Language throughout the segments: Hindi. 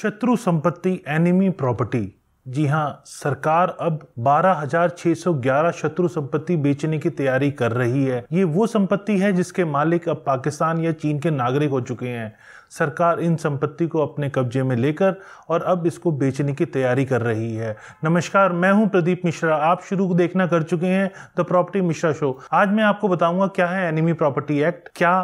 शत्रु संपत्ति एनिमी प्रॉपर्टी जी हाँ सरकार अब 12,611 शत्रु संपत्ति बेचने की तैयारी कर रही है ये वो संपत्ति है जिसके मालिक अब पाकिस्तान या चीन के नागरिक हो चुके हैं सरकार इन संपत्ति को अपने कब्जे में लेकर और अब इसको बेचने की तैयारी कर रही है नमस्कार मैं हूं प्रदीप मिश्रा आप शुरू देखना कर चुके हैं द प्रॉपर्टी मिश्रा शो आज मैं आपको बताऊंगा क्या है एनिमी प्रॉपर्टी एक्ट क्या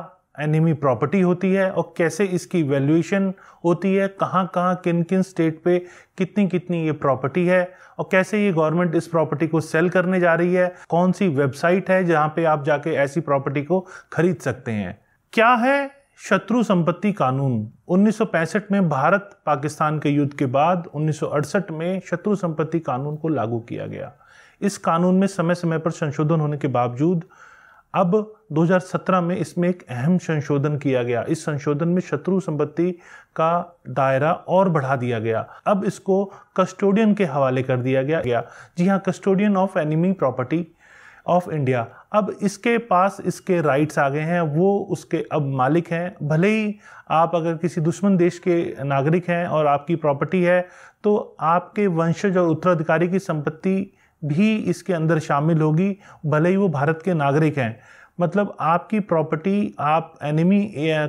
एनिमी प्रॉपर्टी होती है और कैसे इसकी वैल्यूएशन होती है कहाँ कहाँ किन किन स्टेट पे कितनी कितनी ये प्रॉपर्टी है और कैसे ये गवर्नमेंट इस प्रॉपर्टी को सेल करने जा रही है कौन सी वेबसाइट है जहाँ पे आप जाके ऐसी प्रॉपर्टी को खरीद सकते हैं क्या है शत्रु संपत्ति कानून 1965 में भारत पाकिस्तान के युद्ध के बाद 1968 में शत्रु संपत्ति कानून को लागू किया गया इस कानून में समय समय पर संशोधन होने के बावजूद अब 2017 में इसमें एक अहम संशोधन किया गया इस संशोधन में शत्रु संपत्ति का दायरा और बढ़ा दिया गया अब इसको कस्टोडियन के हवाले कर दिया गया गया जी हाँ custodian of enemy property of India अब इसके पास इसके राइट्स आ गए हैं वो उसके अब मालिक हैं भले ही आप अगर किसी दुश्मन देश के नागरिक हैं और आपकी प्रॉपर्टी है तो आपके वंशज और उत्तराधिकारी की संपत्ति भी इसके अंदर शामिल होगी भले ही वो भारत के नागरिक हैं मतलब आपकी प्रॉपर्टी आप एनिमी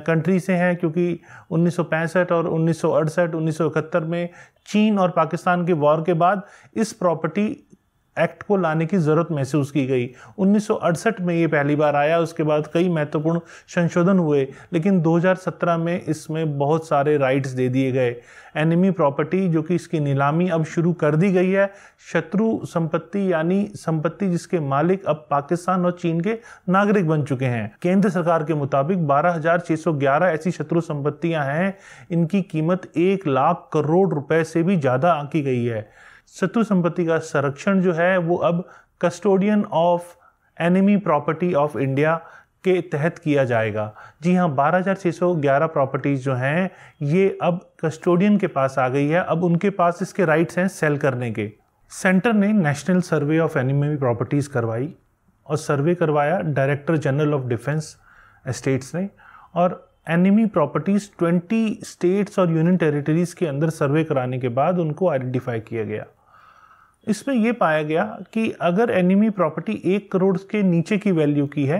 कंट्री से हैं क्योंकि उन्नीस और उन्नीस सौ में चीन और पाकिस्तान के वॉर के बाद इस प्रॉपर्टी एक्ट को लाने की ज़रूरत महसूस की गई 1968 में ये पहली बार आया उसके बाद कई महत्वपूर्ण संशोधन हुए लेकिन 2017 में इसमें बहुत सारे राइट्स दे दिए गए एनिमी प्रॉपर्टी जो कि इसकी नीलामी अब शुरू कर दी गई है शत्रु संपत्ति यानी संपत्ति जिसके मालिक अब पाकिस्तान और चीन के नागरिक बन चुके हैं केंद्र सरकार के मुताबिक बारह ऐसी शत्रु संपत्तियां हैं इनकी कीमत एक लाख करोड़ रुपए से भी ज़्यादा आंकी गई है शत्रु संपत्ति का संरक्षण जो है वो अब custodian of enemy property of India के तहत किया जाएगा जी हाँ 12,611 प्रॉपर्टीज़ जो हैं ये अब कस्टोडियन के पास आ गई है अब उनके पास इसके राइट्स हैं सेल करने के सेंटर ने national survey of enemy properties करवाई और सर्वे करवाया director general of defence states ने और एनिमी प्रॉपर्टीज़ 20 स्टेट्स और यूनियन टेरिटरीज़ के अंदर सर्वे कराने के बाद उनको आइडेंटिफाई किया गया इसमें यह पाया गया कि अगर एनिमी प्रॉपर्टी एक करोड़ के नीचे की वैल्यू की है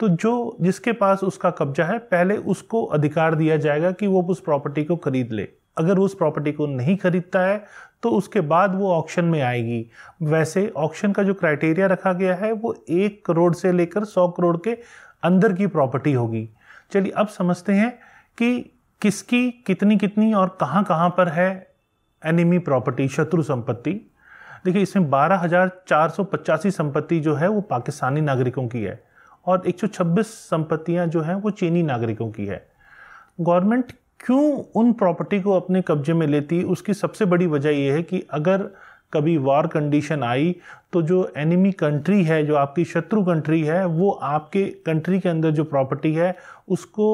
तो जो जिसके पास उसका कब्जा है पहले उसको अधिकार दिया जाएगा कि वो उस प्रॉपर्टी को खरीद ले अगर उस प्रॉपर्टी को नहीं खरीदता है तो उसके बाद वो ऑक्शन में आएगी वैसे ऑक्शन का जो क्राइटेरिया रखा गया है वो एक करोड़ से लेकर सौ करोड़ के अंदर की प्रॉपर्टी होगी चलिए अब समझते हैं कि किसकी कितनी कितनी और कहाँ कहाँ पर है एनिमी प्रॉपर्टी शत्रु संपत्ति देखिए इसमें बारह हज़ार चार सौ पचासी संपत्ति जो है वो पाकिस्तानी नागरिकों की है और एक सौ छब्बीस जो हैं वो चीनी नागरिकों की है गवर्नमेंट क्यों उन प्रॉपर्टी को अपने कब्जे में लेती उसकी सबसे बड़ी वजह यह है कि अगर कभी वॉर कंडीशन आई तो जो एनिमी कंट्री है जो आपकी शत्रु कंट्री है वो आपके कंट्री के अंदर जो प्रॉपर्टी है उसको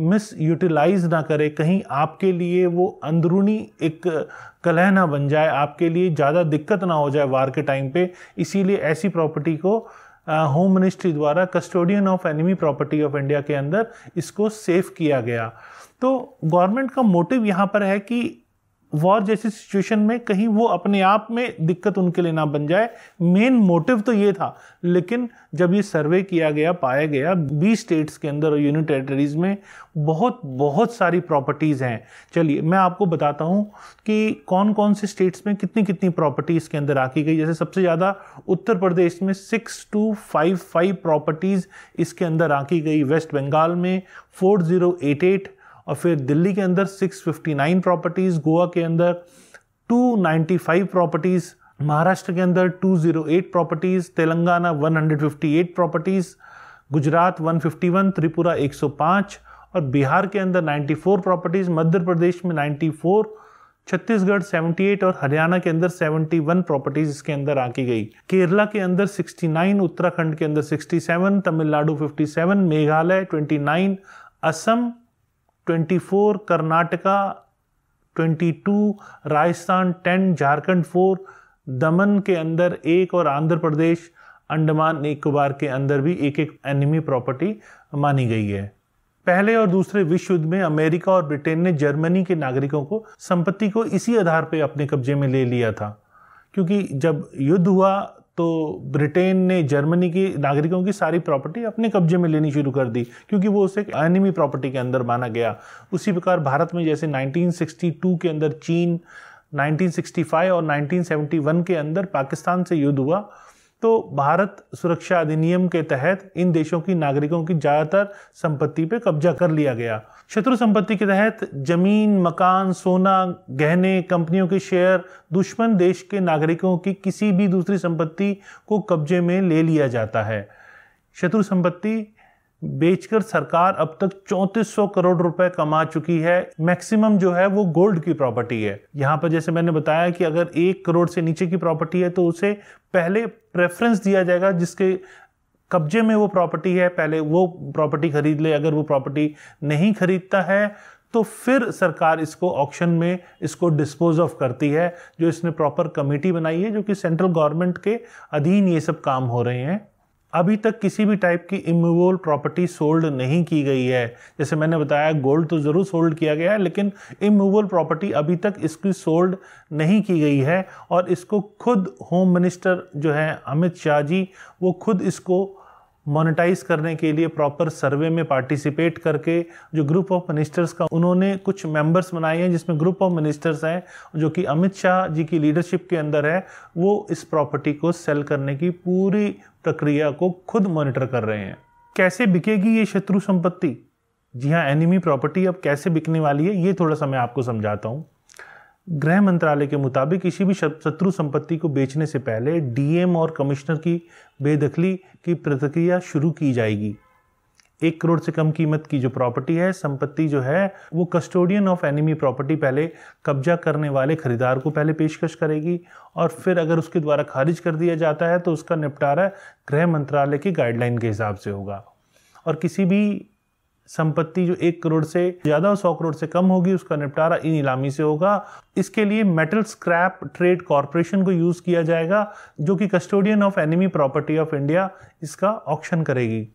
मिस यूटिलाइज ना करे कहीं आपके लिए वो अंदरूनी एक कलह ना बन जाए आपके लिए ज़्यादा दिक्कत ना हो जाए वार के टाइम पे इसीलिए ऐसी प्रॉपर्टी को होम मिनिस्ट्री द्वारा custodian of enemy property of India के अंदर इसको सेफ किया गया तो गवर्नमेंट का मोटिव यहाँ पर है कि वॉर जैसी सिचुएशन में कहीं वो अपने आप में दिक्कत उनके लिए ना बन जाए मेन मोटिव तो ये था लेकिन जब ये सर्वे किया गया पाया गया बीस स्टेट्स के अंदर और यूनियन टेरेटरीज में बहुत बहुत सारी प्रॉपर्टीज़ हैं चलिए मैं आपको बताता हूँ कि कौन कौन से स्टेट्स में कितनी कितनी प्रॉपर्टीज़ के अंदर आकी गई जैसे सबसे ज़्यादा उत्तर प्रदेश में six two five five properties इसके अंदर आकी गई वेस्ट बंगाल में फोर ज़ीरो एट एट और फिर दिल्ली के अंदर 659 प्रॉपर्टीज़ गोवा के अंदर 295 प्रॉपर्टीज़ महाराष्ट्र के अंदर 208 प्रॉपर्टीज़ तेलंगाना 158 प्रॉपर्टीज़ गुजरात 151 त्रिपुरा 105 और बिहार के अंदर 94 प्रॉपर्टीज़ मध्य प्रदेश में 94 छत्तीसगढ़ 78 और हरियाणा के अंदर 71 प्रॉपर्टीज इसके अंदर आकी गई केरला के अंदर 69 उत्तराखंड के अंदर 67 Tamil Nadu 57 Meghalaya 29 Assam four Karnataka twenty two Rajasthan ten Jharkhand four Daman के अंदर एक और आंध्र प्रदेश अंडमान निकोबार के अंदर भी एक एक एनिमी प्रॉपर्टी मानी गई है पहले और दूसरे विश्व युद्ध में अमेरिका और ब्रिटेन ने जर्मनी के नागरिकों को संपत्ति को इसी आधार पर अपने कब्जे में ले लिया था क्योंकि जब युद्ध हुआ तो ब्रिटेन ने जर्मनी की नागरिकों की सारी प्रॉपर्टी अपने कब्जे में लेनी शुरू कर दी क्योंकि वो उसे एनिमी प्रॉपर्टी के अंदर माना गया उसी प्रकार भारत में जैसे 1962 के अंदर चीन 1965 और 1971 के अंदर पाकिस्तान से युद्ध हुआ तो भारत सुरक्षा अधिनियम के तहत इन देशों की नागरिकों की ज़्यादातर संपत्ति पर कब्जा कर लिया गया शत्रु संपत्ति के तहत जमीन मकान सोना गहने कंपनियों के शेयर दुश्मन देश के नागरिकों की किसी भी दूसरी संपत्ति को कब्जे में ले लिया जाता है शत्रु संपत्ति बेचकर सरकार अब तक 3400 करोड़ रुपए कमा चुकी है मैक्सिमम जो है वो गोल्ड की प्रॉपर्टी है यहाँ पर जैसे मैंने बताया कि अगर एक करोड़ से नीचे की प्रॉपर्टी है तो उसे पहले प्रेफरेंस दिया जाएगा जिसके कब्जे में वो प्रॉपर्टी है पहले वो प्रॉपर्टी खरीद ले अगर वो प्रॉपर्टी नहीं खरीदता है तो फिर सरकार इसको ऑक्शन में इसको डिस्पोज ऑफ करती है जो इसने प्रॉपर कमेटी बनाई है जो कि सेंट्रल गवर्नमेंट के अधीन ये सब काम हो रहे हैं अभी तक किसी भी टाइप की इमूवेबल प्रॉपर्टी सोल्ड नहीं की गई है जैसे मैंने बताया गोल्ड तो ज़रूर सोल्ड किया गया है लेकिन इमूवेबल प्रॉपर्टी अभी तक इसकी सोल्ड नहीं की गई है और इसको खुद होम मिनिस्टर जो है अमित शाह जी वो खुद इसको मोनेटाइज करने के लिए प्रॉपर सर्वे में पार्टिसिपेट करके जो ग्रुप ऑफ मिनिस्टर्स का उन्होंने कुछ मेंबर्स बनाए हैं जिसमें ग्रुप ऑफ मिनिस्टर्स हैं जो कि अमित शाह जी की लीडरशिप के अंदर है वो इस प्रॉपर्टी को सेल करने की पूरी प्रक्रिया को खुद मॉनिटर कर रहे हैं कैसे बिकेगी ये शत्रु संपत्ति जी हाँ एनिमी प्रॉपर्टी अब कैसे बिकने वाली है ये थोड़ा सा मैं आपको समझाता हूँ गृह मंत्रालय के मुताबिक किसी भी शत्रु संपत्ति को बेचने से पहले डीएम और कमिश्नर की बेदखली की प्रतिक्रिया शुरू की जाएगी एक करोड़ से कम कीमत की जो प्रॉपर्टी है संपत्ति जो है वो कस्टोडियन ऑफ एनिमी प्रॉपर्टी पहले कब्जा करने वाले खरीदार को पहले पेशकश करेगी और फिर अगर उसके द्वारा खारिज कर दिया जाता है तो उसका निपटारा गृह मंत्रालय की गाइडलाइन के हिसाब से होगा और किसी भी संपत्ति जो एक करोड़ से ज़्यादा और सौ करोड़ से कम होगी उसका निपटारा इन नीलामी से होगा इसके लिए मेटल स्क्रैप ट्रेड कॉरपोरेशन को यूज़ किया जाएगा जो कि custodian of enemy property of India इसका ऑप्शन करेगी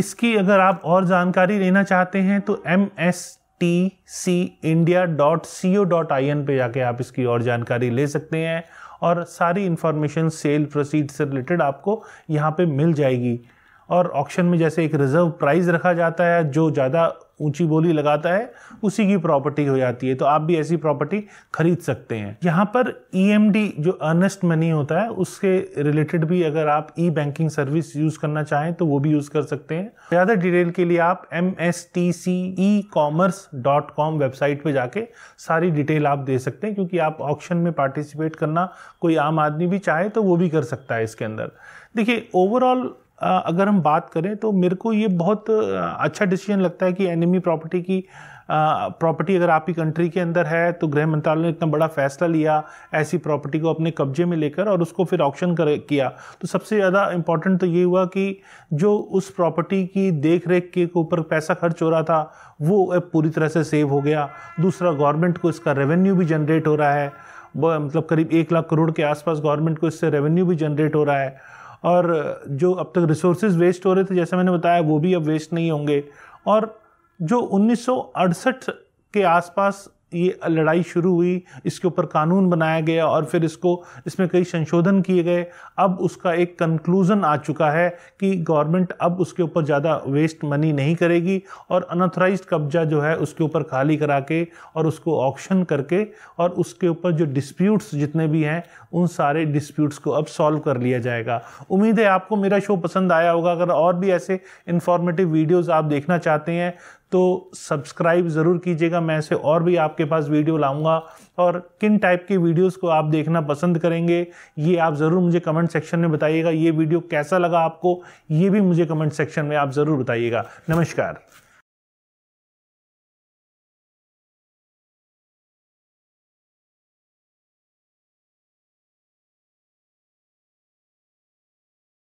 इसकी अगर आप और जानकारी लेना चाहते हैं तो M S T C India dot C O dot I N पर जाके आप इसकी और जानकारी ले सकते हैं और सारी इंफॉर्मेशन सेल प्रोसीड से रिलेटेड आपको यहाँ पे मिल जाएगी और ऑक्शन में जैसे एक रिजर्व प्राइस रखा जाता है जो ज़्यादा ऊंची बोली लगाता है उसी की प्रॉपर्टी हो जाती है तो आप भी ऐसी प्रॉपर्टी खरीद सकते हैं यहाँ पर ई e जो अर्नेस्ट मनी होता है उसके रिलेटेड भी अगर आप ई बैंकिंग सर्विस यूज़ करना चाहें तो वो भी यूज़ कर सकते हैं ज़्यादा डिटेल के लिए आप M S T C e commerce dot com website पर जाके सारी डिटेल आप दे सकते हैं क्योंकि आप ऑप्शन में पार्टिसिपेट करना कोई आम आदमी भी चाहे तो वो भी कर सकता है इसके अंदर देखिए ओवरऑल अगर हम बात करें तो मेरे को ये बहुत अच्छा डिसीजन लगता है कि एनिमी प्रॉपर्टी की प्रॉपर्टी अगर आपकी कंट्री के अंदर है तो गृह मंत्रालय ने इतना बड़ा फैसला लिया ऐसी प्रॉपर्टी को अपने कब्जे में लेकर और उसको फिर ऑप्शन कर किया तो सबसे ज़्यादा इम्पॉर्टेंट तो ये हुआ कि जो उस प्रॉपर्टी की देख रेख के ऊपर पैसा खर्च हो रहा था वो पूरी तरह से सेव हो गया दूसरा गवर्नमेंट को इसका रेवेन्यू भी जनरेट हो रहा है मतलब करीब एक लाख करोड़ के आसपास गवर्नमेंट को इससे रेवेन्यू भी जनरेट हो रहा है और जो अब तक रिसोर्सेज वेस्ट हो रहे थे जैसे मैंने बताया वो भी अब वेस्ट नहीं होंगे और जो उन्नीस के आसपास ये लड़ाई शुरू हुई इसके ऊपर कानून बनाया गया और फिर इसको इसमें कई संशोधन किए गए अब उसका एक कंक्लूज़न आ चुका है कि गवर्नमेंट अब उसके ऊपर ज़्यादा वेस्ट मनी नहीं करेगी और अनऑथराइज कब्जा जो है उसके ऊपर खाली करा के और उसको ऑप्शन करके और उसके ऊपर जो डिस्प्यूट्स जितने भी हैं उन सारे डिस्प्यूट्स को अब सॉल्व कर लिया जाएगा उम्मीद है आपको मेरा शो पसंद आया होगा अगर और भी ऐसे इन्फॉर्मेटिव वीडियोज़ आप देखना चाहते हैं तो सब्सक्राइब ज़रूर कीजिएगा मैं ऐसे और भी आपके पास वीडियो लाऊंगा और किन टाइप के वीडियोस को आप देखना पसंद करेंगे ये आप ज़रूर मुझे कमेंट सेक्शन में बताइएगा ये वीडियो कैसा लगा आपको ये भी मुझे कमेंट सेक्शन में आप ज़रूर बताइएगा नमस्कार